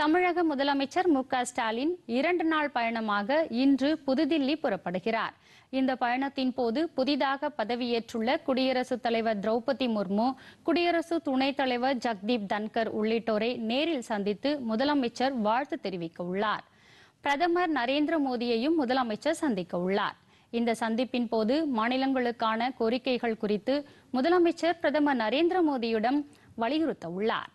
தமிழக முதலமைச்சர் மு ஸ்டாலின் இரண்டு நாள் பயணமாக இன்று புதுதில்லி புறப்படுகிறார் இந்த பயணத்தின் போது புதிதாக பதவியேற்றுள்ள குடியரசுத் தலைவர் திரௌபதி முர்மு குடியரசு துணைத் தலைவர் ஜக்தீப் தன்கர் உள்ளிட்டோரை நேரில் சந்தித்து முதலமைச்சர் வாழ்த்து தெரிவிக்க உள்ளார் பிரதமர் நரேந்திர மோடியையும் முதலமைச்சர் சந்திக்க உள்ளார் இந்த சந்திப்பின் போது மாநிலங்களுக்கான கோரிக்கைகள் குறித்து முதலமைச்சர் பிரதமர் நரேந்திர மோடியிடம் வலியுறுத்த உள்ளார்